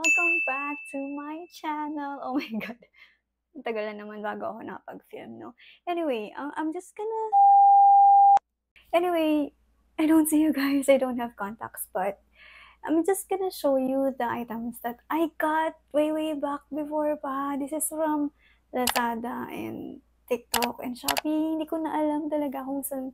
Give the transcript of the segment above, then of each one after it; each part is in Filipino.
Welcome back to my channel. Oh my God. Tagal na naman bago ako nakapag-film, no? Anyway, um, I'm just gonna... Anyway, I don't see you guys. I don't have contacts, but I'm just gonna show you the items that I got way, way back before pa. This is from Lazada and TikTok and Shopee. Hindi ko na alam talaga kung saan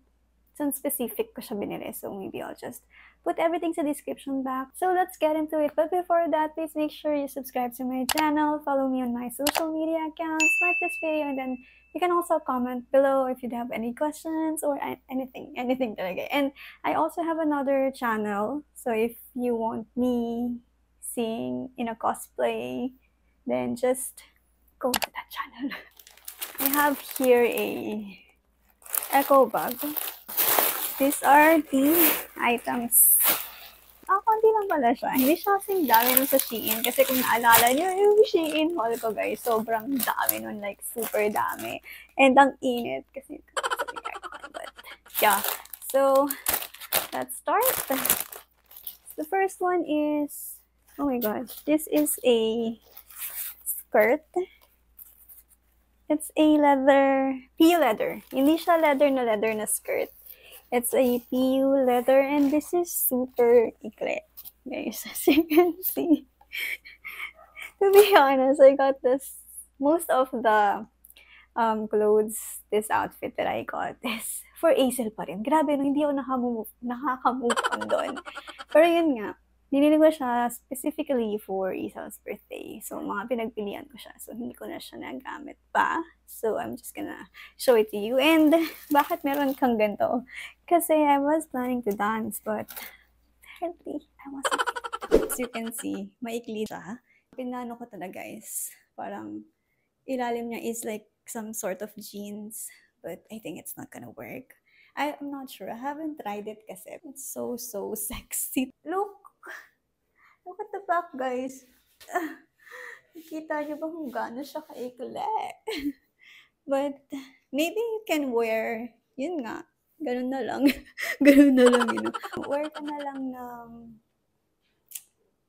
specific ko siya binili. So maybe I'll just put everything in the description box. So let's get into it. But before that, please make sure you subscribe to my channel, follow me on my social media accounts, like this video, and then you can also comment below if you have any questions or anything, anything talaga. And I also have another channel. So if you want me seeing in a cosplay, then just go to that channel. I have here a echo bag These are the items. Ah, konti lang pala siya. Hindi siya kasing dami nun sa Shein. Kasi kung naalala niyo, yung Shein haul ko, guys, sobrang dami nun. Like, super dami. And ang init. Kasi, but, yeah. So, let's start. The first one is, oh my gosh, this is a skirt. It's a leather, pea leather. Hindi siya leather na leather na skirt. It's a PU letter and this is super eclat, guys, as you can see. to be honest, I got this, most of the um, clothes, this outfit that I got this for ASL pa rin. Grabe, no, hindi ako nakamove, nakaka-move on doon. Pero yun nga, Dinili ko siya specifically for Isa's birthday. So, mga pinagpilian ko siya. So, hindi ko na siya nagamit pa. So, I'm just gonna show it to you. And, bakit meron kang ganito? Kasi I was planning to dance, but apparently, I wasn't. As you can see, maikli siya. Pinano ko talaga, guys. Parang, ilalim niya is like some sort of jeans. But I think it's not gonna work. I'm not sure. I haven't tried it kasi. It's so, so sexy. Look! What the fuck, guys. Nakita niyo ba kung gaano siya kaikli? But, maybe you can wear, yun nga, ganun na lang. ganun na lang, yun. wear ka na lang ng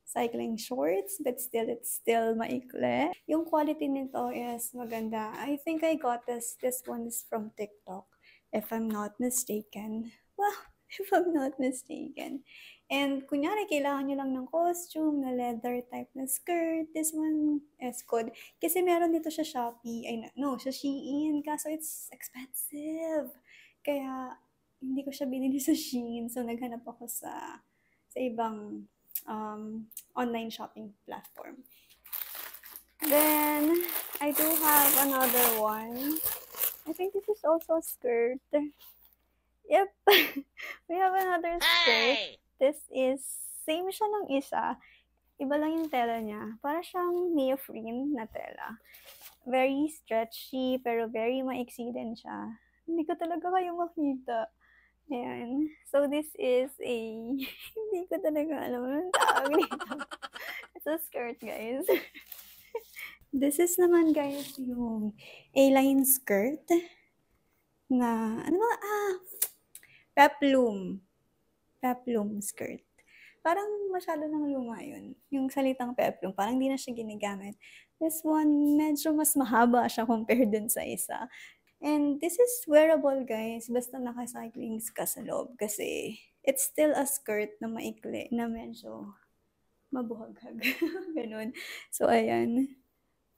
cycling shorts, but still, it's still maikli. Yung quality nito is maganda. I think I got this. This one is from TikTok, if I'm not mistaken. Well, if I'm not mistaken. And kunyari, kailangan nyo lang ng costume, na leather type na skirt, this one is good. Kasi meron dito sa Shopee, ay no, sa Shein, kaso it's expensive. Kaya, hindi ko siya binili sa Shein, so naghanap ako sa, sa ibang um, online shopping platform. Then, I do have another one. I think this is also a skirt. Yep. we have another skirt. Ay! This is same siya ng isa. Iba lang yung tela niya. Para siyang neoprene na tela. Very stretchy, pero very maiksi din siya. Hindi ko talaga kayo makita. Ayan. So, this is a... hindi ko talaga alam anong tawag nito. It's a skirt, guys. this is naman, guys, yung A-line skirt na... Ano ba? Ah, Peplum. Peplum skirt. Parang masyado nang luma yun. Yung salitang peplum, parang hindi na siya ginagamit. This one, medyo mas mahaba siya compared dun sa isa. And this is wearable, guys. Basta naka nakacyclings ka sa loob. Kasi it's still a skirt na maikli, na medyo mabuhaghag. Ganun. So, ayan.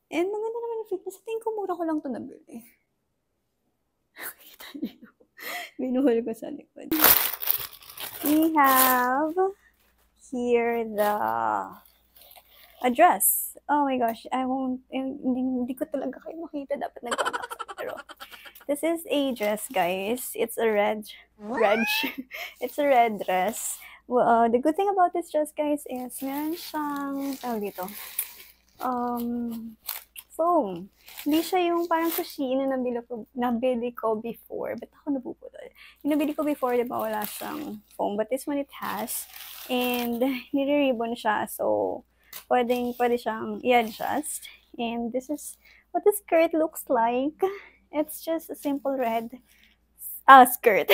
And maganda naman yung fitness. Tingin ko mura ko lang ito nabili. Nakikita niyo. Binuhol ko sa likod. We have here the address. Oh my gosh, I won't, eh, hindi, hindi ko talaga kayo makita. Dapat nag-contact. Pero, this is a dress, guys. It's a red, red, it's a red dress. Well, uh, the good thing about this dress, guys, is meron siyang, tawag dito, um, foam. Hindi siya yung parang sushi na nabili ko, nabili ko before. but ako nabubudol? Yung nabili ko before, di ba, wala siyang foam. But this one, it has. And, nire-ribbon siya. So, pwedeng, pwede siyang i-adjust. And this is what the skirt looks like. It's just a simple red ah, skirt.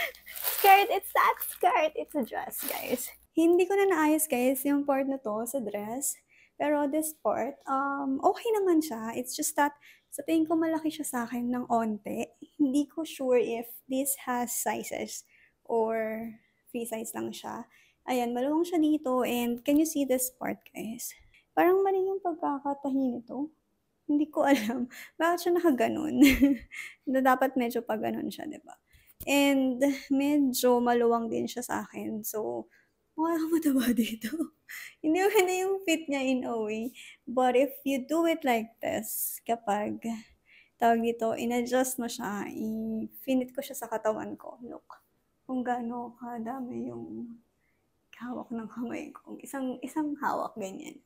skirt, it's that skirt, it's a dress, guys. Hindi ko na naayos, guys, yung part na to sa dress. Pero this part, um, okay naman siya. It's just that, sa tingin ko malaki siya sa akin ng onte. Hindi ko sure if this has sizes or free size lang siya. Ayan, maluwang siya dito. And can you see this part, guys? Parang mali yung pagkakatahin nito. Hindi ko alam. Bakit siya nakaganon? na dapat medyo paganon siya, di ba? And medyo maluwang din siya sa akin. So, wala kang mataba dito. Hindi mo na yung fit niya in a way. But if you do it like this, kapag tawag dito, in-adjust mo siya, i-finit ko siya sa katawan ko. Look, kung gaano kadami yung hawak ng kamay ko. Isang, isang hawak, ganyan.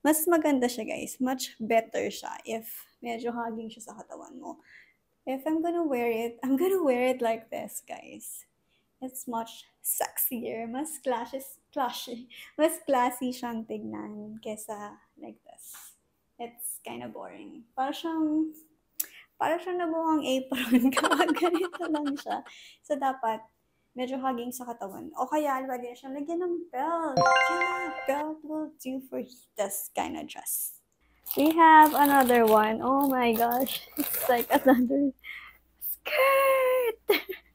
Mas maganda siya, guys. Much better siya if medyo hugging siya sa katawan mo. If I'm gonna wear it, I'm gonna wear it like this, guys. it's much sexier, mas classy, classy, mas classy siyang tignan kesa like this. It's kind of boring. Para siyang, para siyang nabuhang apron kapag ganito lang siya. So, dapat, medyo hugging sa katawan. O kaya, lagyan siya, lagyan ng belt. Yeah, belt will do for this kind of dress. We have another one. Oh my gosh. It's like another skirt.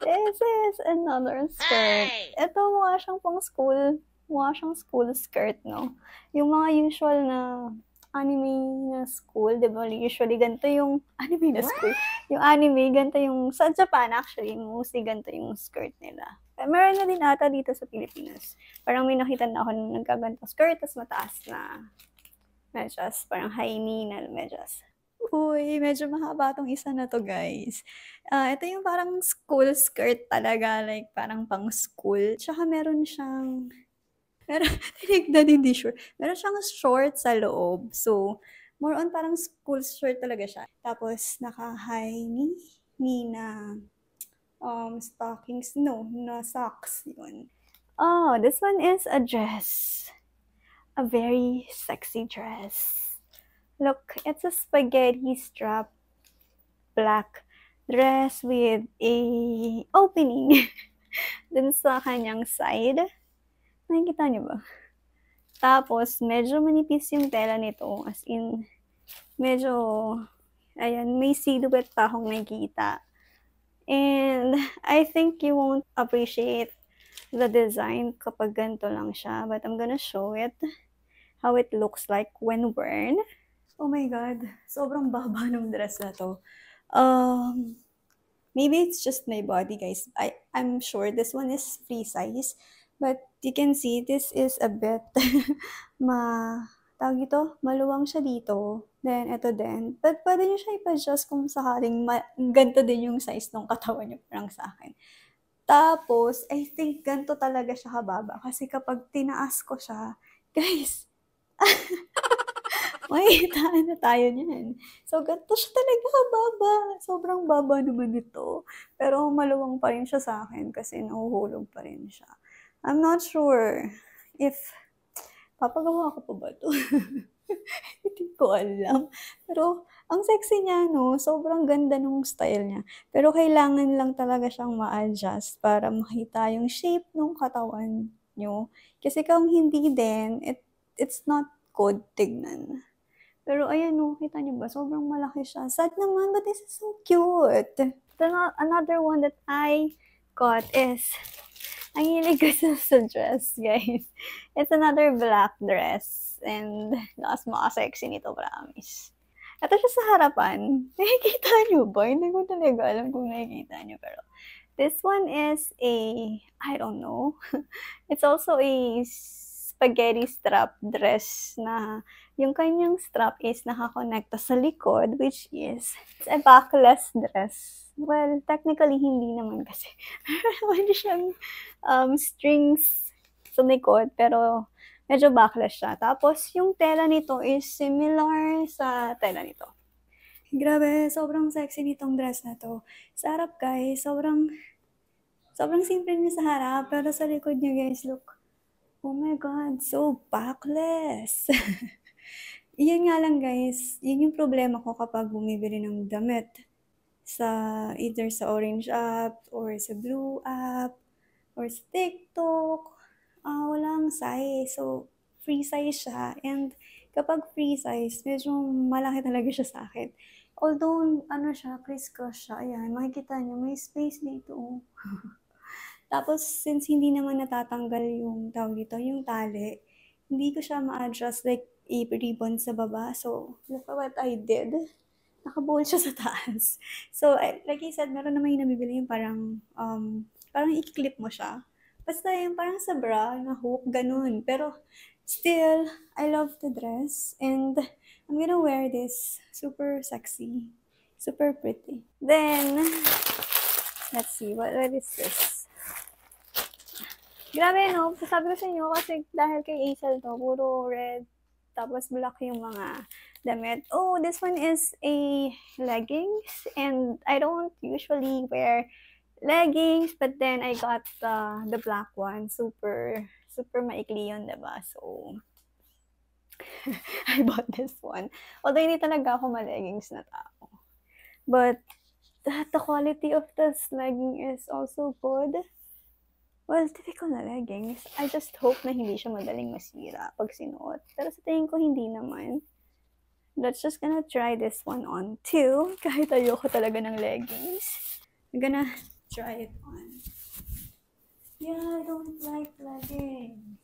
This is another skirt. Ay! Ito mukha siyang pang school. Mukha siyang school skirt, no? Yung mga usual na anime na school, di ba? Usually, ganito yung anime na school. What? Yung anime, ganito yung, sa Japan actually, mostly ganito yung skirt nila. Eh, meron na din ata dito sa Pilipinas. Parang may nakita na ako ng nagkagantong skirt, tapos mataas na medyas, parang high knee na medyas. Uy, medyo mahaba tong isa na to, guys. Ah, ito yung parang school skirt talaga, like parang pang school. Tsaka meron siyang, meron, tinignan hindi sure. Meron siyang short sa loob. So, more on parang school shirt talaga siya. Tapos, naka-high knee, knee na um, stockings, no, na socks, yun. Oh, this one is a dress. A very sexy dress. Look, it's a spaghetti strap black dress with a opening dun sa kanyang side. Nakikita niyo ba? Tapos, medyo manipis yung tela nito. As in, medyo, ayan, may silhouette pa akong nakikita. And, I think you won't appreciate the design kapag ganito lang siya. But I'm gonna show it how it looks like when worn. Oh my God. Sobrang baba ng dress na to. Um, maybe it's just my body, guys. I, I'm sure this one is free size. But you can see, this is a bit ma... Tawag ito? Maluwang siya dito. Then, ito din. But pwede nyo siya ipa-adjust kung sakaling ma- ganito din yung size ng katawan nyo parang sa akin. Tapos, I think ganto talaga siya kababa. Kasi kapag tinaas ko siya, guys, may hitaan na tayo niyan. So, ganito siya talaga, baba. Sobrang baba naman ito. Pero maluwang pa rin siya sa akin kasi nahuhulog pa rin siya. I'm not sure if papagawa ako pa ba ito? Hindi ko alam. Pero, ang sexy niya, no? Sobrang ganda nung style niya. Pero, kailangan lang talaga siyang ma-adjust para makita yung shape ng katawan nyo. Kasi kung hindi din, it, it's not good tignan. Pero ayan o, kita niyo ba? Sobrang malaki siya. Sad naman, but this is so cute. Then uh, another one that I got is, ang hilig ko sa, sa dress, guys. It's another black dress. And mas makasexy nito, promise. Ito siya sa harapan. Nakikita niyo ba? Hindi ko talaga alam kung nakikita niyo, pero this one is a, I don't know, it's also a spaghetti strap dress na yung kanyang strap is nakakonekta sa likod, which is it's a backless dress. Well, technically, hindi naman kasi. Meron siyang um, strings sa likod, pero medyo backless siya. Tapos, yung tela nito is similar sa tela nito. Grabe, sobrang sexy nitong dress na to. Sa harap, guys, sobrang, sobrang simple niya sa harap, pero sa likod niya, guys, look oh my God, so backless. Iyan nga lang guys, yun yung problema ko kapag bumibili ng damit sa either sa Orange app or sa Blue app or sa TikTok. Uh, ah, walang size. So, free size siya. And kapag free size, medyo malaki talaga siya sa akin. Although, ano siya, crisscross siya. Ayan, makikita niyo, may space dito. Tapos, since hindi naman natatanggal yung tawag dito, yung tali, hindi ko siya ma-adjust like a ribbon sa baba. So, look at what I did. Nakabuhol siya sa taas. So, like I said, meron naman yung nabibili yung parang, um, parang i-clip mo siya. Basta yung parang sa bra, na hook, ganun. Pero, still, I love the dress. And, I'm gonna wear this super sexy, super pretty. Then, let's see, what, what is this? Grabe, no? Sabi ko sa inyo, kasi dahil kay Aisel to, puro red, tapos black yung mga damit. Oh, this one is a leggings, and I don't usually wear leggings, but then I got the, the black one. Super, super maikli yun, diba? So, I bought this one. Although, hindi talaga ako ma-leggings na tao. But, the quality of this legging is also good. Well, typical na leggings. I just hope na hindi siya madaling masira pag sinuot. Pero sa tingin ko, hindi naman. Let's just gonna try this one on too. Kahit ayoko talaga ng leggings. I'm gonna try it on. Yeah, I don't like leggings.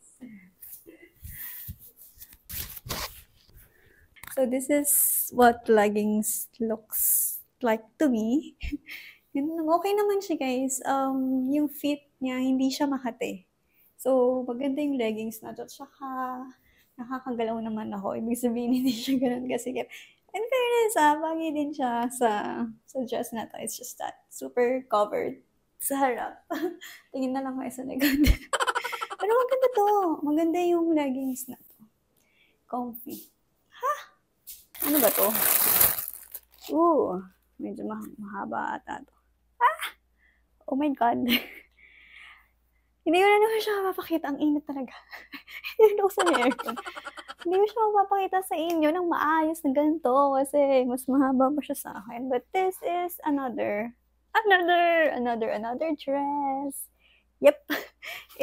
So this is what leggings looks like to me. yun, okay naman siya guys. Um, yung fit niya, hindi siya makate. So, maganda yung leggings na to. Tsaka, nakakagalaw naman ako. Ibig sabihin, hindi siya ganun kasi In fairness, ah, bagay din siya sa, sa dress na to. It's just that, super covered sa harap. Tingin na lang ako sa likod. Pero maganda to. Maganda yung leggings na to. Comfy. Ha? Ano ba to? Ooh, medyo mahaba ata to oh my God. Hindi ko na naman siya mapakita. Ang init talaga. Hindi ko sa aircon. Hindi ko siya mapapakita sa inyo ng maayos na ganito kasi mas mahaba pa siya sa akin. But this is another, another, another, another dress. Yep.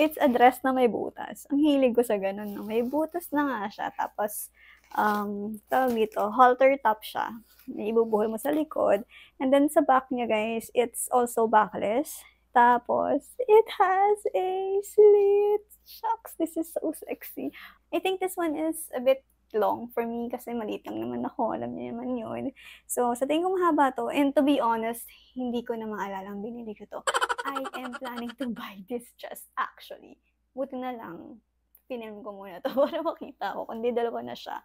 It's a dress na may butas. Ang hilig ko sa ganun. No? May butas na nga siya. Tapos, um, tawag dito, halter top siya. Ibubuhay mo sa likod. And then sa back niya, guys, it's also backless. Tapos, it has a slit. Shucks, this is so sexy. I think this one is a bit long for me kasi maliit lang naman ako. Alam niyo naman yun. So, sa tingin ko mahaba to. And to be honest, hindi ko na maalala ang binili ko to. I am planning to buy this just actually. Buti na lang, film ko muna to para makita ko, kundi dalawa na siya.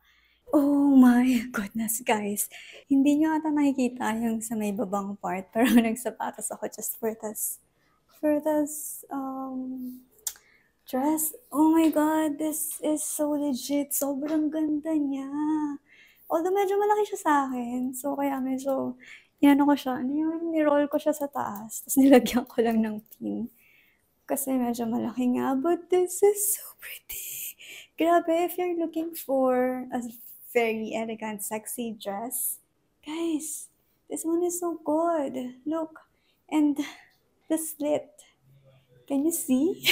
Oh my goodness, guys. Hindi nyo ata nakikita yung sa may babang part, pero nagsapatos ako just for this, for this, um, dress. Oh my God, this is so legit. Sobrang ganda niya. Although medyo malaki siya sa akin, so kaya medyo, yan ko siya, Ano Ni-roll ko siya sa taas, tapos nilagyan ko lang ng pin. Kasi medyo malaki nga. But this is so pretty. Grabe, if you're looking for a very elegant, sexy dress, guys, this one is so good. Look. And the slit. Can you see?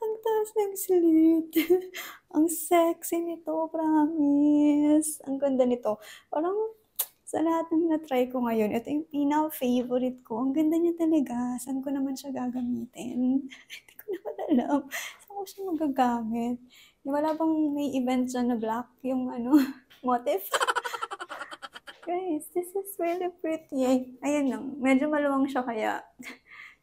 Ang taas ng slit. Ang sexy nito, promise. Ang ganda nito. Parang sa lahat ng na-try ko ngayon, ito yung pinaka-favorite ko. Ang ganda niya talaga. Saan ko naman siya gagamitin? Hindi ko naman alam. Saan ko siya magagamit? Di wala bang may event siya na black yung ano, motif? Guys, this is really pretty. Ay, ayan lang. Medyo maluwang siya kaya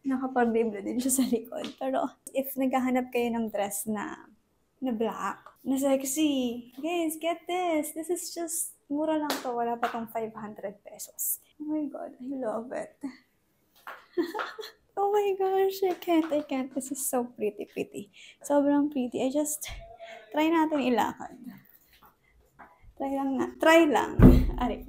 nakaparbibla din siya sa likod. Pero if naghahanap kayo ng dress na na black, na sexy, guys, get this. This is just Mura lang to, wala pa tong 500 pesos. Oh my God, I love it. oh my gosh, I can't, I can't. This is so pretty, pretty. Sobrang pretty. I just, try natin ilakad. Try lang na. Try lang. Ari.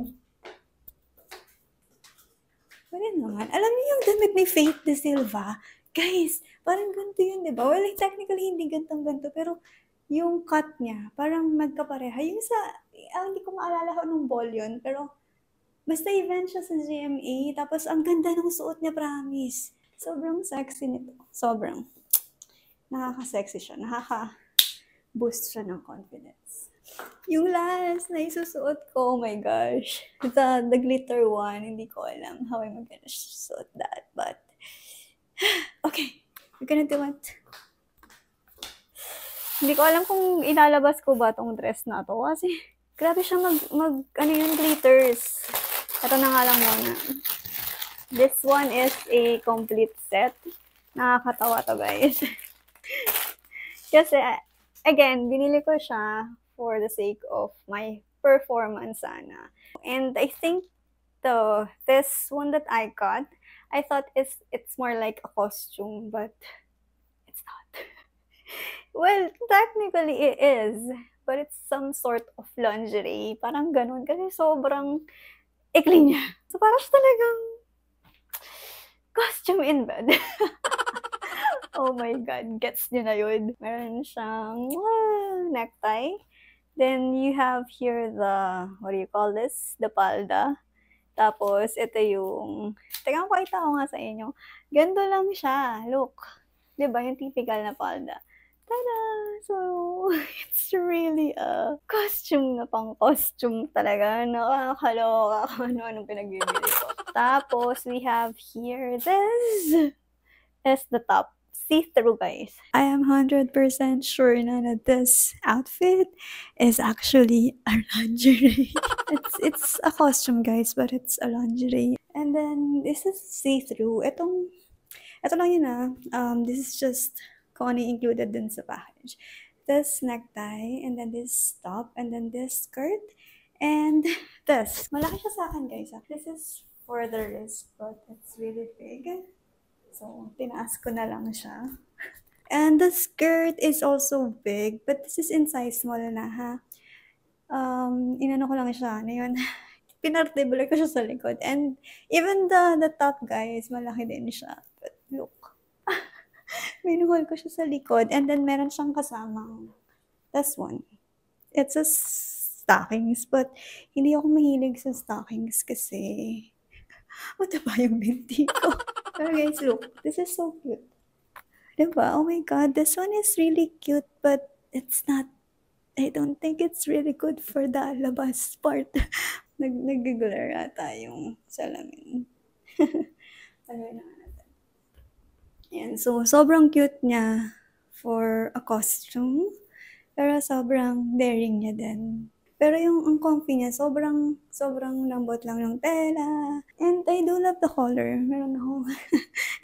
Pwede naman. Alam niyo yung damit ni Faith de Silva? Guys, parang ganito yun, di ba? Well, technically, hindi gantong-ganto. Pero yung cut niya, parang magkapareha. Yung sa ah, hindi ko maalala ko nung ball yun, pero basta event siya sa GMA, tapos ang ganda ng suot niya, promise. Sobrang sexy nito. Sobrang. Nakaka-sexy siya. Nakaka-boost siya ng confidence. Yung last na isusuot ko, oh my gosh. The, the glitter one, hindi ko alam how I'm gonna suot that, but okay, we're gonna do it. Hindi ko alam kung ilalabas ko ba tong dress na to kasi Grabe siya mag, mag ano yun, glitters. Ito na nga lang muna. This one is a complete set. Nakakatawa to, guys. Kasi, again, binili ko siya for the sake of my performance sana. And I think the this one that I got, I thought it's it's more like a costume, but it's not. well, technically it is, but it's some sort of lingerie. Parang ganun. Kasi sobrang ikli niya. So parang siya talagang costume in bed. oh my God, gets niyo na yun. Meron siyang uh, necktie. Then you have here the, what do you call this? The palda. Tapos, ito yung, teka, pakita ko nga sa inyo. Ganda lang siya. Look. diba, yung typical na palda. tada! So, it's really a costume na pang-costume talaga. Nakakaloka kung ano-anong pinagbibili ko. Tapos, we have here this is the top see-through, guys. I am 100% sure na that this outfit is actually a lingerie. it's, it's a costume, guys, but it's a lingerie. And then, this is see-through. Itong, ito lang yun ah. Um, this is just kung ano included dun sa package. This necktie, and then this top, and then this skirt, and this. Malaki siya sa akin, guys. Ah. This is for the wrist, but it's really big. So, tinaas ko na lang siya. And the skirt is also big, but this is in size small na, ha? Um, inano ko lang siya. Ano yun? Pinartibulay ko siya sa likod. And even the, the top, guys, malaki din siya. Minuhol ko siya sa likod. And then, meron siyang kasamang, this one. It's a stockings, but hindi ako mahilig sa stockings kasi mataba yung binti ko. Pero guys, look, this is so cute. Diba? Oh my God, this one is really cute, but it's not, I don't think it's really good for the labas part. Nag Nag-glare ata yung salamin. ano na. Yan. So, sobrang cute niya for a costume. Pero sobrang daring niya din. Pero yung ang comfy niya, sobrang, sobrang lambot lang ng tela. And I do love the color. Meron ako,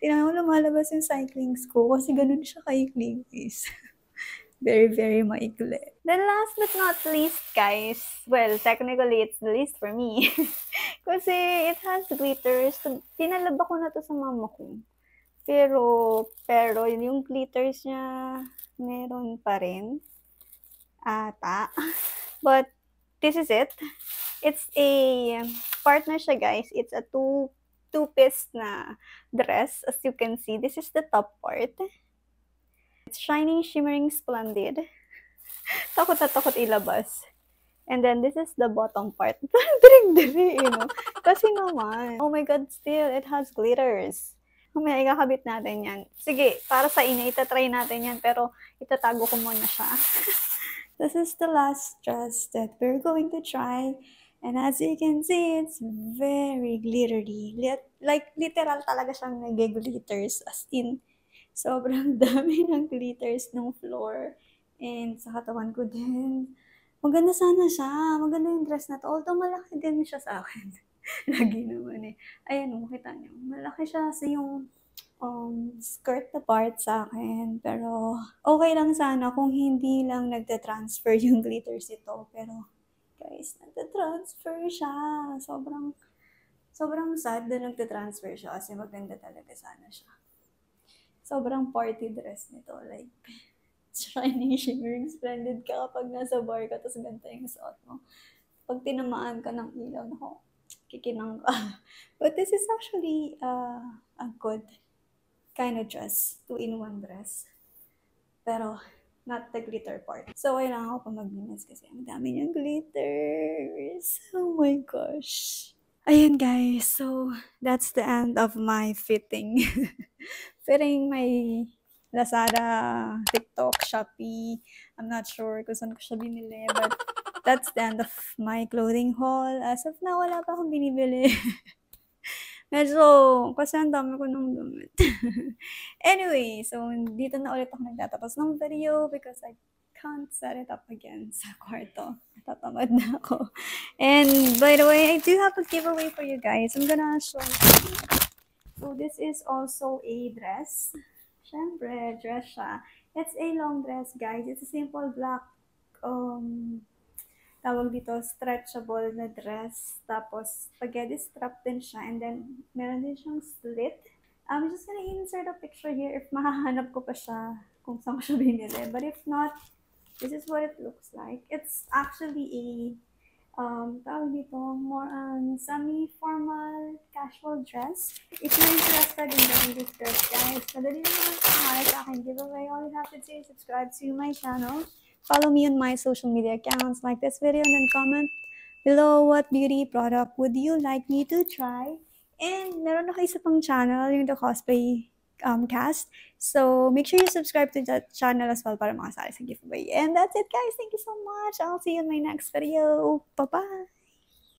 tinanong ko lumalabas yung cycling ko kasi ganun siya kaikling is. very, very maikli. Then last but not least, guys, well, technically, it's the least for me. kasi it has glitters. So, tinalaba ko na to sa mama ko. Pero, pero yung glitters niya, meron pa rin. Ata. But, this is it. It's a partner siya, guys. It's a two two-piece na dress. As you can see, this is the top part. It's shining, shimmering, splendid. takot na takot ilabas. And then, this is the bottom part. Dirig-diri, eh, you know. Kasi naman, oh my God, still, it has glitters. Mamaya ikakabit natin yan. Sige, para sa inyo, itatry natin yan, pero itatago ko muna siya. this is the last dress that we're going to try. And as you can see, it's very glittery. Like, literal talaga siyang nag-glitters. As in, sobrang dami ng glitters ng floor. And sa katawan ko din. Maganda sana siya. Maganda yung dress na to. Although malaki din siya sa akin. Lagi naman eh. Ayan, oh, makita niyo. Malaki siya sa yung um, skirt na part sa akin. Pero okay lang sana kung hindi lang nagte-transfer yung glitters ito. Pero guys, nagte-transfer siya. Sobrang, sobrang sad na nagte-transfer siya kasi maganda talaga sana siya. Sobrang party dress nito. Like, shiny, shimmering, splendid ka kapag nasa bar ka tapos ganda yung suot mo. Pag tinamaan ka ng ilaw, nako, kikinang ko. But this is actually uh, a good kind of dress, two-in-one dress. Pero, not the glitter part. So, kailangan ako pa maglinis kasi ang dami niyang glitters. Oh my gosh. Ayan guys, so that's the end of my fitting. fitting my Lazada, TikTok, Shopee. I'm not sure kung saan ko siya binili, but that's the end of my clothing haul. As of now, wala pa akong binibili. Medyo, kasi ang dami ko nung damit. anyway, so dito na ulit ako nagtatapos ng video because I can't set it up again sa kwarto. Natatamad na ako. And by the way, I do have a giveaway for you guys. I'm gonna show you. So this is also a dress. Siyempre, dress siya. It's a long dress, guys. It's a simple black um, tawag dito, stretchable na dress. Tapos, spaghetti strap din siya. And then, meron din siyang slit. Um, I'm just gonna insert a picture here if makahanap ko pa siya kung saan ko siya binili. But if not, this is what it looks like. It's actually a, um, tawag dito, more on semi-formal casual dress. If you're interested in getting this dress, guys, madali naman sa sa akin giveaway. All you have to do is subscribe to my channel. Follow me on my social media accounts, like this video, and then comment below what beauty product would you like me to try. And meron ako isa pang channel, yung The Cosplay um, Cast. So, make sure you subscribe to that channel as well para makasali sa giveaway. And that's it, guys. Thank you so much. I'll see you in my next video. Bye-bye!